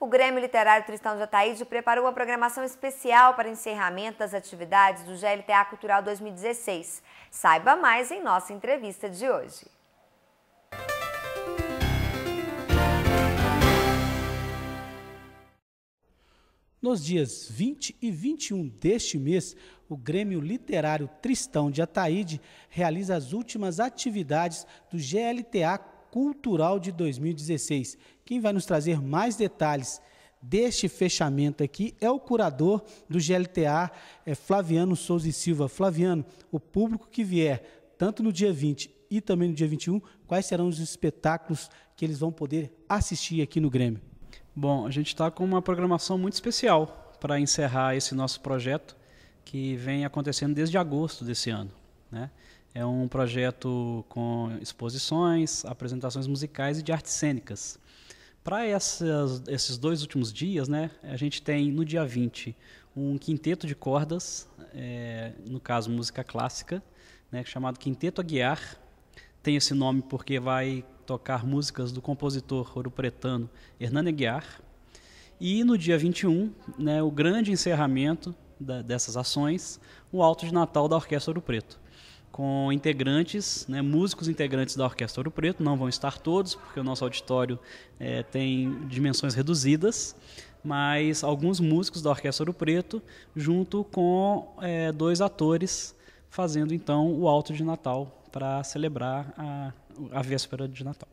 o Grêmio Literário Tristão de Ataíde preparou uma programação especial para encerramento das atividades do GLTA Cultural 2016. Saiba mais em nossa entrevista de hoje. Nos dias 20 e 21 deste mês, o Grêmio Literário Tristão de Ataíde realiza as últimas atividades do GLTA Cultural de 2016 quem vai nos trazer mais detalhes deste fechamento aqui é o curador do GLTA, é Flaviano Souza e Silva. Flaviano, o público que vier, tanto no dia 20 e também no dia 21, quais serão os espetáculos que eles vão poder assistir aqui no Grêmio? Bom, a gente está com uma programação muito especial para encerrar esse nosso projeto que vem acontecendo desde agosto desse ano. Né? É um projeto com exposições, apresentações musicais e de artes cênicas. Para esses dois últimos dias, né, a gente tem no dia 20 um quinteto de cordas, é, no caso música clássica, né, chamado Quinteto Aguiar. Tem esse nome porque vai tocar músicas do compositor ouro-pretano Hernani Aguiar. E no dia 21, né, o grande encerramento da, dessas ações, o Alto de Natal da Orquestra Ouro Preto com integrantes, né, músicos integrantes da Orquestra Ouro Preto, não vão estar todos, porque o nosso auditório é, tem dimensões reduzidas, mas alguns músicos da Orquestra Ouro Preto, junto com é, dois atores, fazendo então o alto de Natal para celebrar a, a véspera de Natal.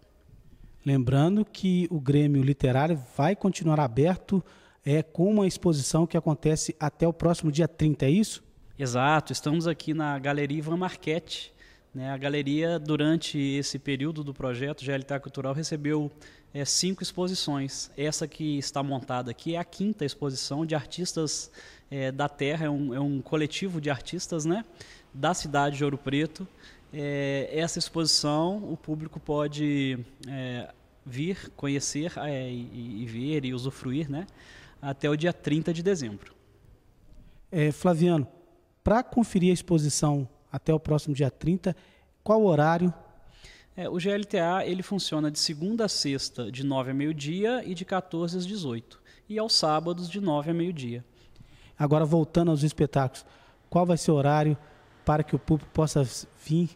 Lembrando que o Grêmio Literário vai continuar aberto é, com uma exposição que acontece até o próximo dia 30, é isso? Exato, estamos aqui na Galeria Ivan Marquette. Né? A galeria, durante esse período do projeto GLTA Cultural, recebeu é, cinco exposições. Essa que está montada aqui é a quinta exposição de artistas é, da terra, é um, é um, coletivo de artistas né? da cidade de Ouro Preto. Eh, essa exposição o público pode vir, conhecer e, e ver e usufruir né? até o dia 30 de dezembro. É, Flaviano, para conferir a exposição até o próximo dia 30, qual horário? É, o GLTA ele funciona de segunda a sexta, de 9 a meio-dia e de 14 às 18. E aos sábados, de 9 a meio-dia. Agora, voltando aos espetáculos, qual vai ser o horário para que o público possa vir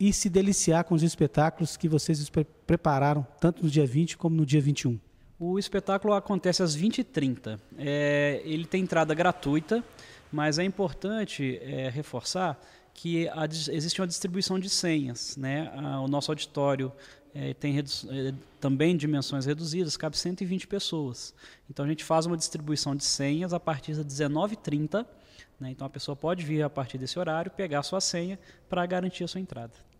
e se deliciar com os espetáculos que vocês pre prepararam, tanto no dia 20 como no dia 21? O espetáculo acontece às 20h30. É, ele tem entrada gratuita. Mas é importante é, reforçar que a, existe uma distribuição de senhas. Né? A, o nosso auditório é, tem é, também dimensões reduzidas, cabe 120 pessoas. Então a gente faz uma distribuição de senhas a partir das 19h30. Né? Então a pessoa pode vir a partir desse horário, pegar a sua senha para garantir a sua entrada.